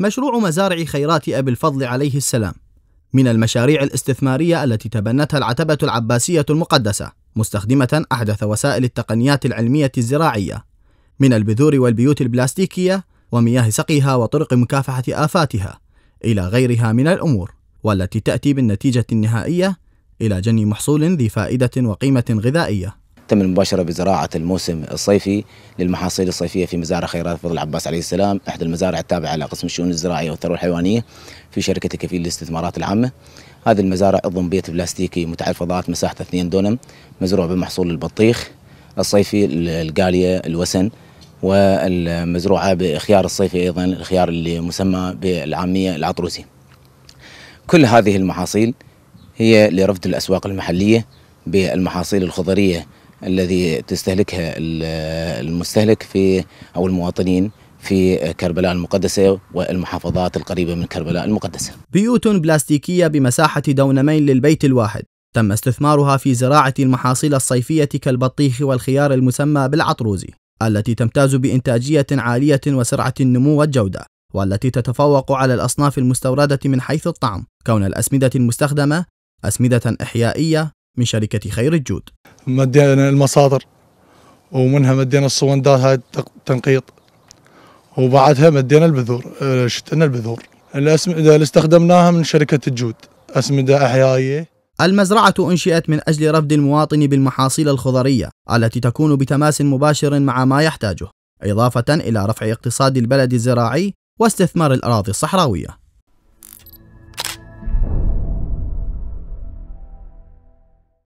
مشروع مزارع خيرات أبي الفضل عليه السلام من المشاريع الاستثمارية التي تبنتها العتبة العباسية المقدسة مستخدمة أحدث وسائل التقنيات العلمية الزراعية من البذور والبيوت البلاستيكية ومياه سقيها وطرق مكافحة آفاتها إلى غيرها من الأمور والتي تأتي بالنتيجة النهائية إلى جني محصول ذي فائدة وقيمة غذائية تم المباشرة بزراعة الموسم الصيفي للمحاصيل الصيفية في مزارع خيرات فضل العباس عليه السلام إحدى المزارع التابعة على قسم الشؤون الزراعية والثروة الحيوانية في شركة كفيل للاستثمارات العامة هذه المزارع تضم بيت بلاستيكي متعدد الفضاءات مساحته 2 دونم مزروع بمحصول البطيخ الصيفي القالية الوسن والمزروعة بخيار الصيفي أيضا الخيار اللي مسمى بالعامية العطروسي كل هذه المحاصيل هي لرفد الأسواق المحلية بالمحاصيل الخضرية الذي تستهلكها المستهلك في أو المواطنين في كربلاء المقدسة والمحافظات القريبة من كربلاء المقدسة بيوت بلاستيكية بمساحة دونمين للبيت الواحد تم استثمارها في زراعة المحاصيل الصيفية كالبطيخ والخيار المسمى بالعطروزي التي تمتاز بإنتاجية عالية وسرعة النمو والجودة والتي تتفوق على الأصناف المستوردة من حيث الطعم كون الأسمدة المستخدمة أسمدة إحيائية من شركة خير الجود مدينا المصادر ومنها مدينا الصوندات هاي التنقيط وبعدها مدينا البذور آه، شتنا البذور الأسمدة اللي استخدمناها من شركة الجود أسمدة أحيائية المزرعة أنشئت من أجل رفد المواطن بالمحاصيل الخضرية التي تكون بتماس مباشر مع ما يحتاجه، إضافة إلى رفع اقتصاد البلد الزراعي واستثمار الأراضي الصحراوية.